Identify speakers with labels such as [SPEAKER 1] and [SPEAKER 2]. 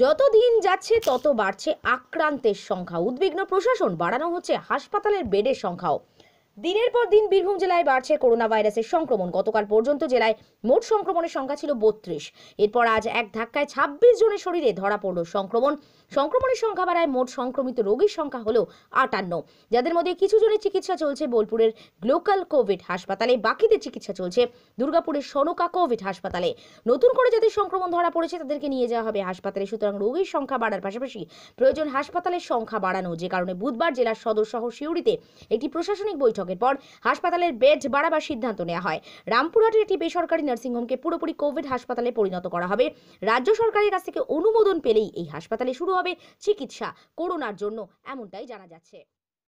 [SPEAKER 1] যত দিন যাচ্ছে তত বাড়ছে আক্রান্তের সংখ্যা উদ্বিগ্ন প্রশাসন বাড়ানো হচ্ছে হাসপাতালের বেডের সংখ্যাও দিনের পর দিন বীরভূম জেলায় বাড়ছে করোনা ভাইরাসের সংক্রমণ গতকাল পর্যন্ত জেলায় মোট সংক্রমণের সংখ্যা ছিল বত্রিশ এরপর আজ এক ধাক্কায় ২৬ জনের শরীরে ধরা পড়ল সংক্রমণ সংক্রমণের সংখ্যা বাড়ায় মোট সংক্রমিত রোগীর সংখ্যা হল আটান্ন যাদের মধ্যে কিছু জনের চিকিৎসা চলছে বোলপুরের গ্লোকাল কোভিড হাসপাতালে বাকিদের চিকিৎসা চলছে দুর্গাপুরের সনকা কোভিড হাসপাতালে নতুন করে যাদের সংক্রমণ ধরা পড়েছে তাদেরকে নিয়ে যাওয়া হবে হাসপাতালে সুতরাং রোগীর সংখ্যা বাড়ার পাশাপাশি প্রয়োজন হাসপাতালের সংখ্যা বাড়ানো যে কারণে বুধবার জেলার সদর সহ সিউড়িতে একটি প্রশাসনিক বৈঠক বৈঠকের পর হাসপাতালের বেড বাড়াবার সিদ্ধান্ত নেওয়া হয় রামপুরহাটের একটি বেসরকারি নার্সিংহোমকে পুরোপুরি কোভিড হাসপাতালে পরিণত করা হবে রাজ্য সরকারের কাছ থেকে অনুমোদন পেলেই এই হাসপাতালে শুরু হবে চিকিৎসা করোনার জন্য এমনটাই জানা যাচ্ছে